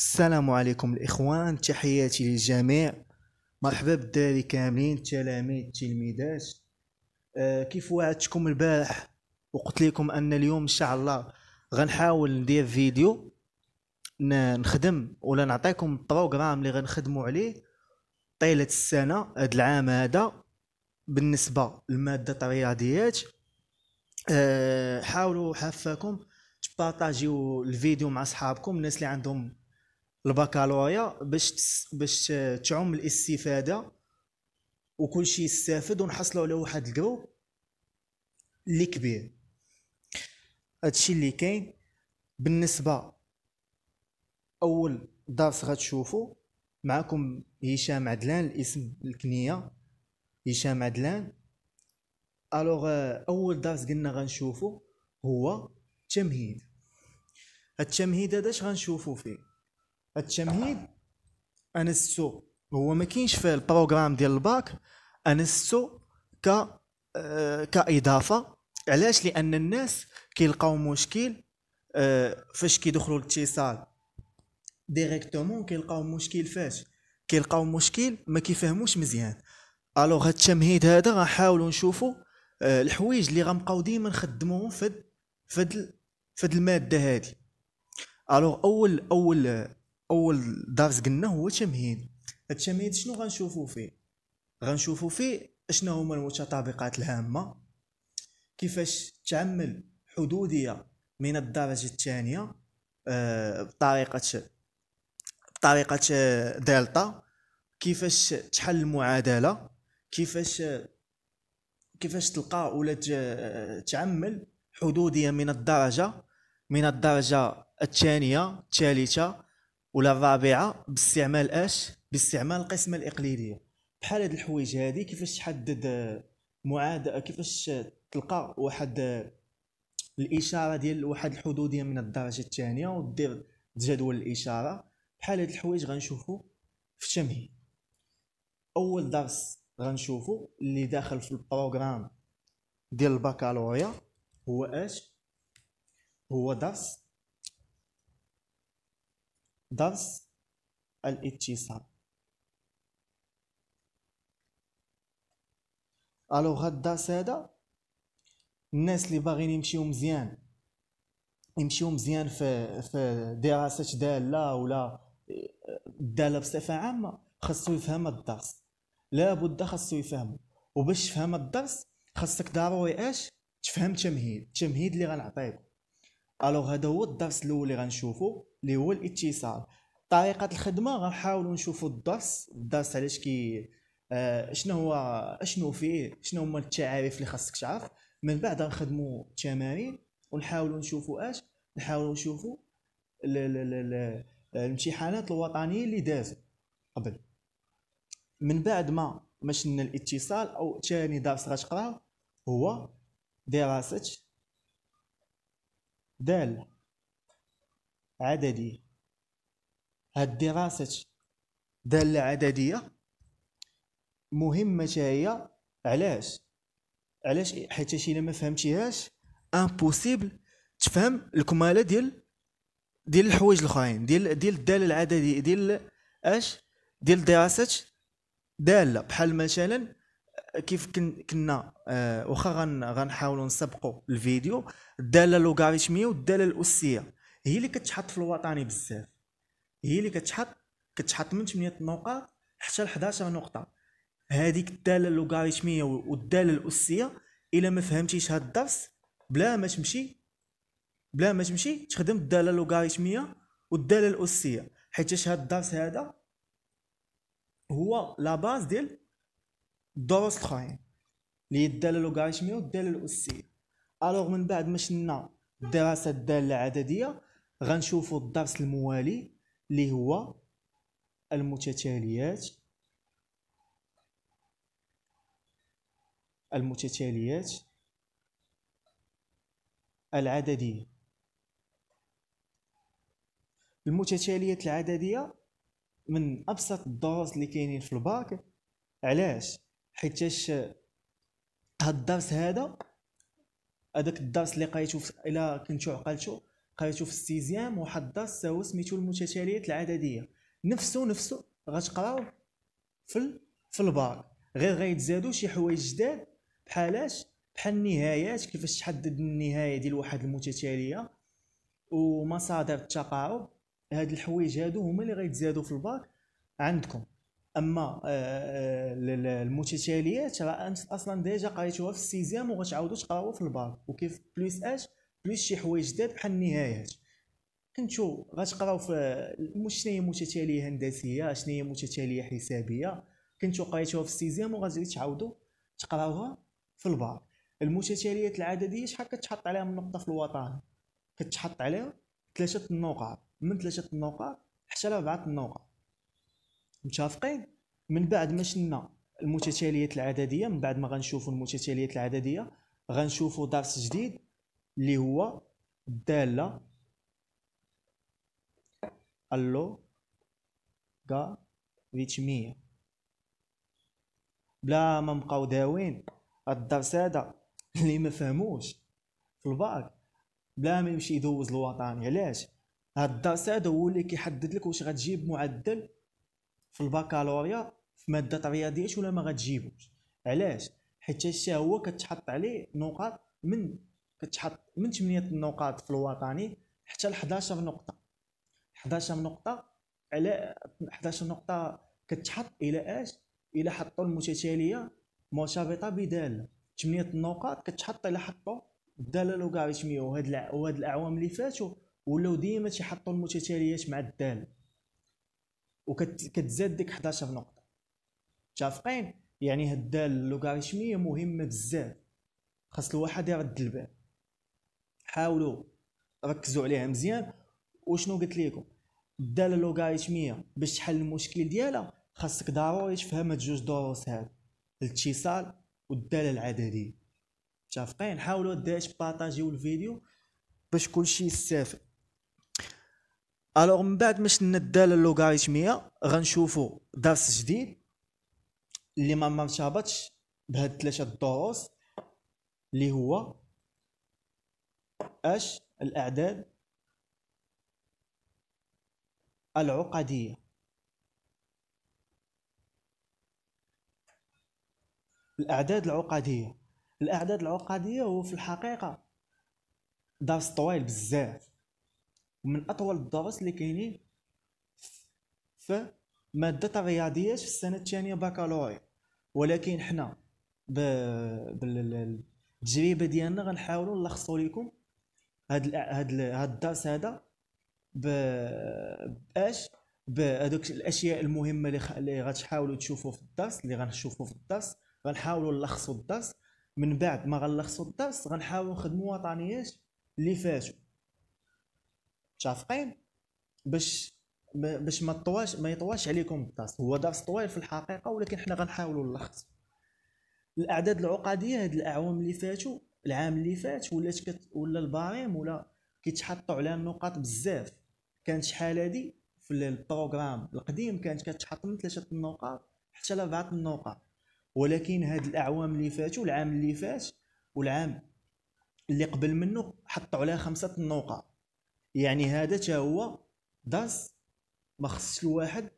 السلام عليكم الاخوان تحياتي للجميع مرحبا بالدراري كاملين التلاميذ التلميذات آه كيف وعدتكم البارح وقلت لكم ان اليوم ان شاء الله غنحاول ندير فيديو نخدم ولا نعطيكم البروغرام اللي غنخدموا عليه طيله السنه هذا العام هذا بالنسبه لماده الرياضيات آه حاولوا حفاكم تبارطاجيو الفيديو مع صحابكم الناس اللي عندهم البكالوريا باش باش تعم الاستفاده وكل شيء يستافد ونحصلوا على واحد الجروب اللي كبير هادشي اللي كاين بالنسبه اول درس غتشوفوا معكم هشام عدلان الاسم الكنيه هشام عدلان الوغ اول درس قلنا غنشوفو هو التمهيد التمهيد هذا اش غنشوفو فيه التمهيد انستو هو ما كاينش في البروغرام ديال الباك انستو ك آه، كاضافه علاش لان الناس كيلقاو مشكل آه، فاش كيدخلوا الاتصال ديريكتومون كيلقاو مشكل فاش كيلقاو مشكل ما كيفهموش مزيان الوغ هاد التمهيد هذا غنحاولوا نشوفوا آه، الحوايج اللي غنبقاو ديما نخدموهم فهاد فد فد الماده هذه الوغ اول اول اول درس قلنا هو تمهيد التمهيد شنو غنشوفو فيه غنشوفو فيه اشنا هما المتطابقات الهامه كيفاش تعمل حدوديه من الدرجه الثانيه آه، بطريقه بطريقه آه، دلتا كيفاش تحل المعادله كيفاش كيفاش تلقى ولا تعمل حدوديه من الدرجه من الدرجه الثانيه الثالثه ولا الرابعه باستعمال اش باستعمال القسمه الاقليديه بحال هاد الحوايج هادي كيفاش تحدد آه، معاد آه، كيفاش تلقى واحد آه، الاشاره ديال واحد الحدوديه من الدرجه الثانيه ودير جدول الاشاره بحال هاد الحوايج غنشوفو في التمهيد اول درس غنشوفو اللي داخل في البروغرام ديال البكالوريا هو اش هو درس درس الاتصال الو هاد الدرس الناس اللي باغيين يمشيو مزيان يمشيو مزيان في في دراسه داله ولا دالة بصفه عامه خاصو يفهم الدرس لابد خاصو يفهمو وباش تفهم الدرس خاصك ضروري اش تفهم تمهيد التمهيد اللي غنعطيك الو هذا هو الدرس الاول اللي غنشوفو اللي هو الاتصال طريقه الخدمه غنحاولوا نشوفوا الدرس الدرس علاش كي آه، شنو هو اشنو فيه شنو هما التعاريف اللي خاصك تعرف من بعد غنخدموا التمارين ونحاولوا نشوفوا اش نحاولوا نشوفوا الامتحانات الوطنيه اللي دازوا قبل من بعد ما مشنا الاتصال او ثاني درس غتقراو هو دراسه داله عددية هاد دراسة دالة عددية مهمة هي علاش علاش حيت الا ما فهمتيهاش امبوسيبل تفهم الكماله ديال ديال الحوايج الاخرين ديال ديال الداله العدديه ديال اش ديال دراسه داله بحال مثلا كيف كنا آه واخا غنحاولوا نسبقوا الفيديو الداله اللوغاريتميه والداله الاسيه هي اللي كتحط في الوطني بزاف هي اللي كتحط كتحط من 8 نقاط حتى ل 11 نقطه هذيك الداله اللوغاريتميه والداله الاسيه الا ما فهمتيش هذا الدرس بلا ما تمشي بلا ما تمشي تخدم الداله اللوغاريتميه والداله الاسيه حيت هذا الدرس هذا هو لا باز ديال الدروس الاخرين اللي هي الداله اللوغاريتميه والداله الاسيه الوغ من بعد ما شلنا الدراسه الداله العدديه غنشوفوا الدرس الموالي اللي هو المتتاليات المتتاليات العددية المتتاليات العددية من أبسط الدروس اللي كاينين في الباك علاش حيتاش هاد الدرس هذا هذاك الدرس اللي قريتو الى كنتو عقلتو قريتو في السيزيام واحد الدرس هو سميتو المتتاليات العدديه نفسه نفسه غتقراو في في البار غير غيتزادو شي حوايج جداد بحالاش بحال النهايات كيفاش تحدد النهايه ديال واحد المتتاليه ومصادر التقارب هاد الحوايج هادو هما اللي غيتزادو في الباك عندكم اما آه، آه، المتتاليات راه انت اصلا ديجا قريتوها في السيزيام وغتعاودو تقراوها في الباك وكيف بلوس اش بلوس شي حوايج جداد بحال النهايات كنتو غتقراو في شنو هي متتاليه هندسيه شنو هي متتاليه حسابيه كنتو قريتوها في السيزيام وغادي تعاودوا تقراوها في البار المتتاليات العدديه شحال كتحط عليها من نقطه في الوطن كتحط عليها ثلاثه النقاط من ثلاثه النقاط حتى لاربعه النقاط متفقين من بعد ما شلنا المتتاليات العدديه من بعد ما غنشوفوا المتتاليات العدديه غنشوفوا درس جديد اللي هو الدالة اللوغاريتمية بلا ما نبقاو داوين الدرس هذا اللي ما فهموش في الباك بلا ما يمشي يدوز الوطني علاش هاد الدرس هذا هو اللي كيحدد لك واش غتجيب معدل في الباكالوريا في ماده الرياضيات ولا ما غتجيبوش علاش حيت حتى هو كتحط عليه نقاط من كتحط من 8 النقاط في الوطني حتى ل 11 نقطه 11 نقطه على 11 نقطه كتحط الى اش الى حطوا المتتاليه مرتبطه بداله 8 النقاط كتحط الى حطوا الداله لوغاريتميه وهاد وهاد الاعوام اللي فاتوا ولاو ديما تيحطوا المتتاليات مع الداله وكتزاد ديك 11 نقطه متفقين يعني هاد الداله اللوغاريتميه مهمه بزاف خاص الواحد يرد البال حاولوا ركزوا عليها مزيان وشنو قلت لكم الداله اللوغاريتميه باش تحل المشكل ديالها خاصك ضروري تفهم هاد جوج دروس هاد الاتصال والداله العدديه متفقين حاولوا الدراري بارطاجيو الفيديو باش كلشي يستافد الوغ من بعد ما شنا الداله اللوغاريتميه غنشوفوا درس جديد اللي ما مرتبطش بهاد ثلاثه الدروس اللي هو اش الاعداد العقديه الاعداد العقديه الاعداد العقديه هو في الحقيقه درس طويل بزاف ومن اطول الدروس اللي كاينين في ماده الرياضيات في السنه الثانيه بكالوريا ولكن حنا بالتجربه ديالنا غنحاولوا نلخصوا لكم هاد هاد هاد الدرس هذا باش بهذوك الاشياء المهمه اللي خ... اللي غتحاولوا تشوفوا في الدرس اللي غنشوفوا في الدرس غنحاولوا نلخصوا الدرس من بعد ما غنلخصوا الدرس غنحاولوا نخدموا وطنيات اللي فاتوا متفقين باش باش ما طواش ما يطواش عليكم الدرس هو درس طويل في الحقيقه ولكن حنا غنحاولوا نلخص الاعداد العقديه هاد الاعوام اللي فاتوا العام اللي فات ولات كت ولا الباريم ولا كيتحطوا على النقاط بزاف كانت شحال هادي في البروغرام القديم كانت كتحط من ثلاثه النقاط حتى لاربعه النقاط ولكن هاد الاعوام اللي فاتوا العام اللي فات والعام اللي قبل منه حطوا عليها خمسه النقاط يعني هذا حتى هو درس ما خصش الواحد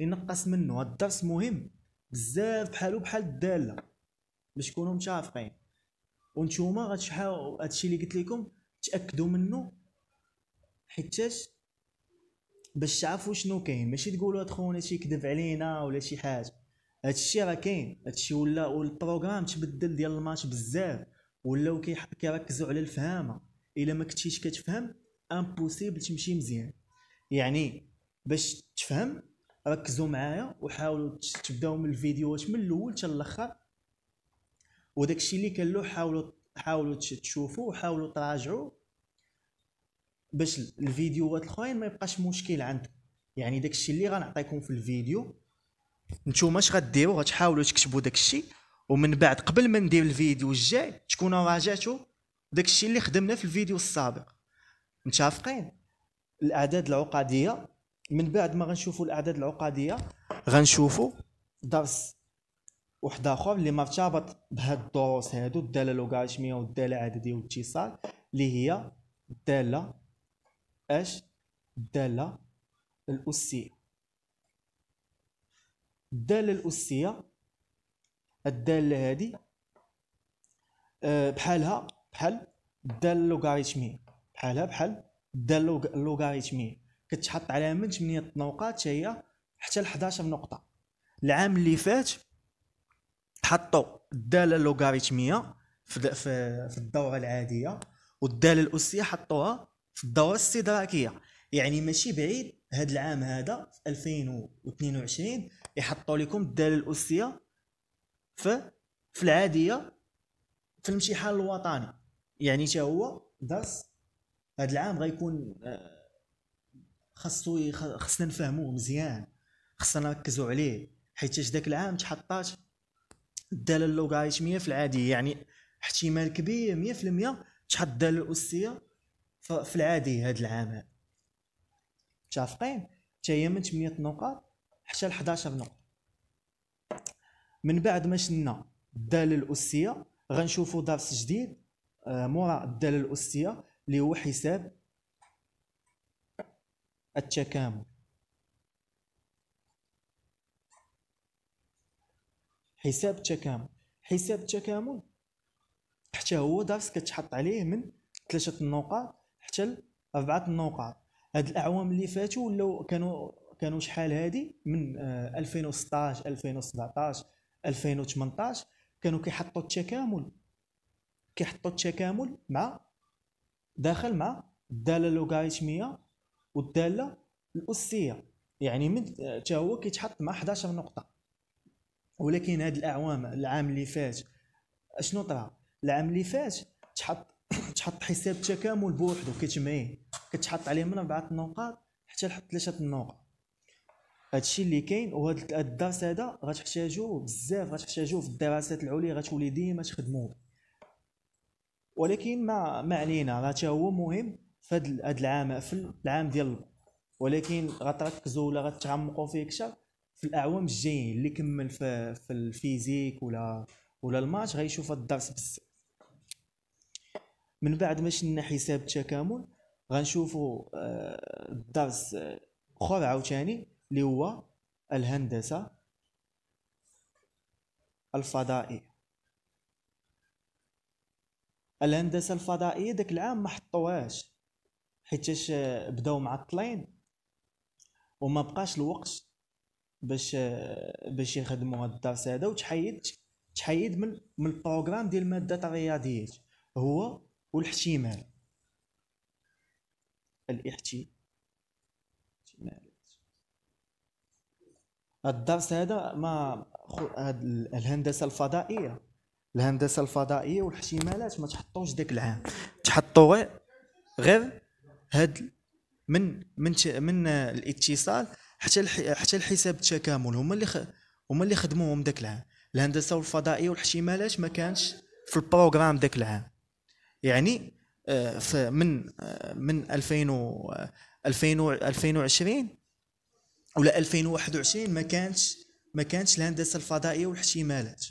ينقص منه هاد الدرس مهم بزاف بحالو بحال الداله باش تكونوا متفقين وانتوما غتحاولوا هادشي اللي قلت لكم تاكدوا منه حيتاش باش تعرفوا شنو كاين ماشي تقولوا اخونا شي كذب علينا ولا شي حاجه هادشي راه كاين هادشي ولا والبروغرام تبدل ديال الماتش بزاف ولاو كيركزوا على الفهامه الا ما كنتيش كتفهم امبوسيبل تمشي مزيان يعني باش تفهم ركزوا معايا وحاولوا تبداو من الفيديوهات من الاول حتى الاخر وداك الشيء اللي كان له حاولوا حاولوا تشوفوا وحاولوا تراجعوا باش الفيديوهات الاخرين ما يبقاش مشكل عندكم يعني داك الشيء اللي غنعطيكم في الفيديو نتوما اش غديروا غتحاولوا تكتبوا داك الشيء ومن بعد قبل ما ندير الفيديو الجاي تكونوا راجعتوا داك الشيء اللي خدمنا في الفيديو السابق متفقين الاعداد العقديه من بعد ما غنشوفوا الاعداد العقديه غنشوفوا درس وحده اخرى اللي مرتبط بهاد الدروس هادو الداله لوغاريتميه والداله عدديه والاتصال اللي هي الداله اش الداله الاسيه الداله الاسيه الداله هادي بحالها بحال الداله اللوغاريتميه بحالها بحال الداله اللوغاريتميه كتحط عليها من 8 نقاط حتى هي حتى ل 11 نقطه العام اللي فات حطوا الداله اللوغاريتميه في, في الدوره العاديه والداله الاسيه حطوها في الدوره الاستدراكيه يعني ماشي بعيد هذا العام هذا في 2022 يحطوا لكم الداله الاسيه في في العاديه في الامتحان الوطني يعني حتى هو درس هذا العام غيكون آه، خاصو خصنا نفهموه مزيان خصنا نركزوا عليه حيت ذاك العام تحطات الداله اللوغاريتميه في العادي يعني احتمال كبير 100% تحط الداله الاسيه في العادي هذا العام متفقين حتى هي من 8 نقاط حتى ل 11 نقطه من بعد ما شلنا الداله الاسيه غنشوفوا درس جديد آه، مورا الداله الاسيه اللي هو حساب التكامل حساب التكامل حساب التكامل حتى هو درس كتحط عليه من ثلاثه النقاط حتى لاربعه النقاط هاد الاعوام اللي فاتوا ولاو كانوا كانوا شحال هادي من 2016 2017 2018 كانوا كيحطوا التكامل كيحطوا التكامل مع داخل مع الداله اللوغاريتميه والداله الاسيه يعني من آه، حتى هو كيتحط مع 11 نقطه ولكن هاد الاعوام العام اللي فات اشنو طرا العام اللي فات تحط تحط حساب التكامل بوحدو كتجمعيه كتحط عليه من اربعه النقاط حتى لحد ثلاثه النقاط هادشي اللي كاين وهاد الدرس هذا غتحتاجوه بزاف غتحتاجوه في الدراسات العليا غتولي ديما تخدموه ولكن ما ما علينا راه هو مهم في هاد العام في العام ديال ولكن غتركزوا ولا غتعمقوا فيه اكثر في الاعوام الجايين اللي كمل في, في الفيزيك ولا ولا الماتش غيشوف الدرس بزاف من بعد ما شلنا حساب التكامل غنشوفوا الدرس آه، اخر عاوتاني اللي هو الهندسه الفضائيه الهندسه الفضائيه داك العام ما حطوهاش حيتاش آه، بداو معطلين وما بقاش الوقت باش باش يخدموا هذا الدرس هذا وتحيد تحيد من من البروغرام ديال ماده الرياضيات هو والاحتمال الاحتمال الدرس هذا ما هاد الهندسه الفضائيه الهندسه الفضائيه والاحتمالات ما تحطوش داك العام تحطوا غير غير هاد من من من الاتصال حتى حتى الحساب التكامل هما اللي هما اللي خدموهم داك العام الهندسه والفضائيه والاحتمالات ما كانش في البروغرام داك العام يعني آه، من آه، من 2000 و 2020 ولا 2021 ما كانش ما كانش الهندسه الفضائيه والاحتمالات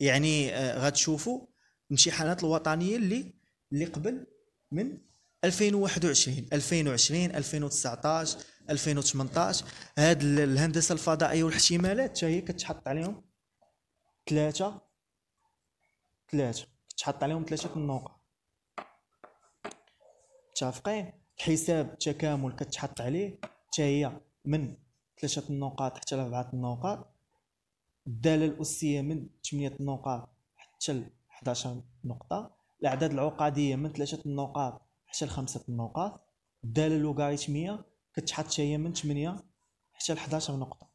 يعني آه، غتشوفوا الامتحانات الوطنيه اللي اللي قبل من 2021 2020 2019 2018 هاد الهندسه الفضائيه والاحتمالات حتى هي كتحط عليهم ثلاثه ثلاثه تحط عليهم ثلاثه النقط متفقين حساب التكامل كتحط عليه حتى هي من ثلاثه النقاط حتى لاربعه النقاط الداله الاسيه من ثمانية نقاط حتى ل 11 نقطه الاعداد العقديه من ثلاثه النقاط حتى لخمسة النقاط الدالة اللوغاريتمية كتحط هي من 8 حتى ل 11 نقطة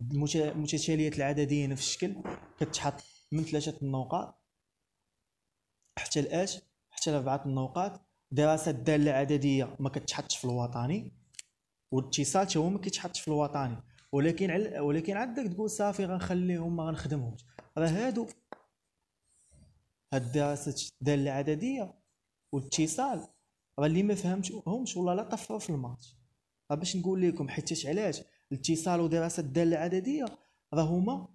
المتتاليات العددية نفس الشكل كتحط من ثلاثة النقاط حتى لاش حتى لأربعة النقاط دراسة الدالة العددية ما كتحطش في الوطني والاتصال حتى هو ما كيتحطش في الوطني ولكن عل... ولكن عندك تقول صافي غنخليهم ما غنخدمهمش راه هادو هاد دراسة الدالة العددية والاتصال راه اللي ما فهمتهمش ولا لا طفوا في الماتش راه باش نقول لكم حيتاش علاش الاتصال ودراسه الداله العدديه راه هما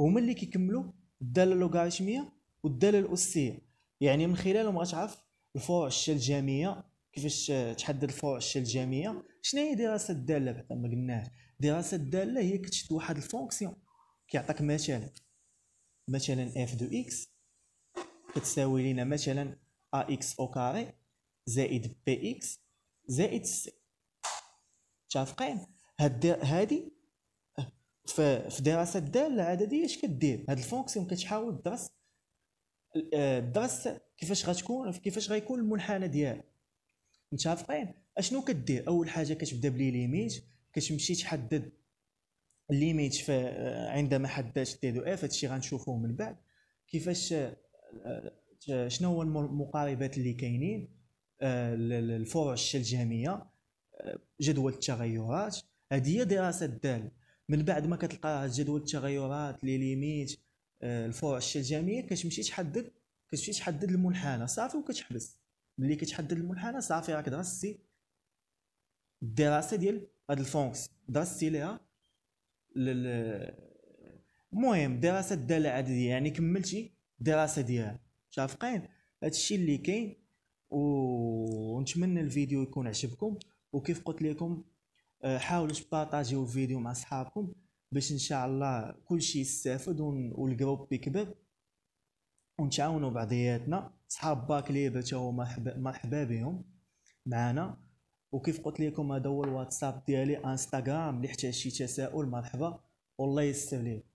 هما اللي كيكملوا الداله اللوغاريتميه والداله الاسيه يعني من خلالهم غتعرف الفروع الشلجاميه كيفاش تحدد الفروع الشلجاميه شنو هي دراسه الداله بعدا ما قلناش دراسه الداله هي كتشد واحد الفونكسيون كيعطيك مثلا مثلا اف دو اكس كتساوي لينا مثلا ا اكس او كاري زائد بي اكس زائد سي متفقين هاد هادي في دراسه الداله العدديه اش كدير هاد الفونكسيون كتحاول تدرس درس كيفاش غتكون كيفاش غيكون المنحنى ديالها متفقين اشنو كدير اول حاجه كتبدا بلي ليميت كتمشي تحدد ليميت في عندما حددت تي دو اف هادشي غنشوفوه من بعد كيفاش آه، آه، شنو هو المقاربات اللي كاينين آه، الفروع الشلجاميه آه، جدول التغيرات هذه هي دراسه الدال من بعد ما كتلقى جدول التغيرات لي ليميت آه، الفروع الشلجاميه كتمشي تحدد كتمشي تحدد المنحنى صافي وكتحبس ملي كتحدد المنحنى صافي راك درستي الدراسه ديال هاد الفونكس درستي ليها المهم دراسه الداله العدديه يعني كملتي الدراسه ديالها شافقين هادشي اللي كاين ونتمنى الفيديو يكون عجبكم وكيف قلت لكم آه، حاولوا تبارطاجيو الفيديو مع صحابكم باش ان شاء الله كل شيء يستافد والجروب يكبر ونتعاونوا بعضياتنا صحاب باك ليبر تا هو مرحبا بهم معنا وكيف قلت لكم هذا هو الواتساب ديالي انستغرام اللي احتاج شي تساؤل مرحبا والله يستر ليه